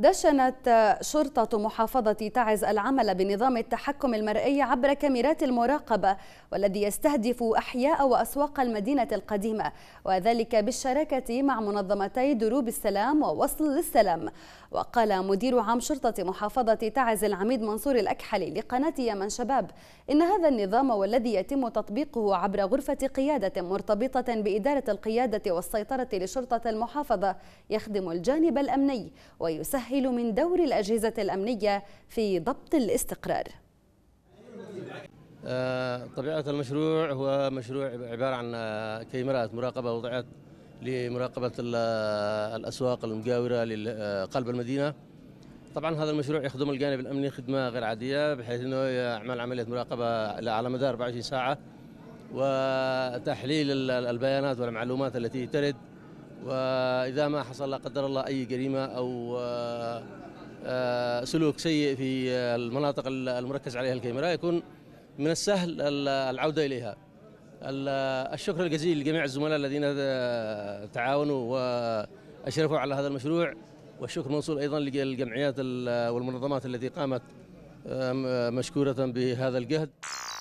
دشنت شرطة محافظة تعز العمل بنظام التحكم المرئي عبر كاميرات المراقبة والذي يستهدف أحياء وأسواق المدينة القديمة وذلك بالشراكة مع منظمتي دروب السلام ووصل للسلام وقال مدير عام شرطة محافظة تعز العميد منصور الأكحلي لقناة يمن شباب إن هذا النظام والذي يتم تطبيقه عبر غرفة قيادة مرتبطة بإدارة القيادة والسيطرة لشرطة المحافظة يخدم الجانب الأمني ويسهل تحيل من دور الأجهزة الأمنية في ضبط الاستقرار آه، طبيعة المشروع هو مشروع عبارة عن آه، كاميرات مراقبة وضعت لمراقبة آه، الأسواق المجاورة لقلب المدينة طبعا هذا المشروع يخدم الجانب الأمني خدمة غير عادية بحيث أنه يعمل عملية مراقبة على مدار 24 ساعة وتحليل البيانات والمعلومات التي ترد واذا ما حصل لا قدر الله اي جريمه او آه، آه، سلوك سيء في المناطق المركز عليها الكاميرا يكون من السهل العوده اليها. الشكر الجزيل لجميع الزملاء الذين آه، تعاونوا واشرفوا على هذا المشروع والشكر موصول ايضا للجمعيات والمنظمات التي قامت مشكوره بهذا الجهد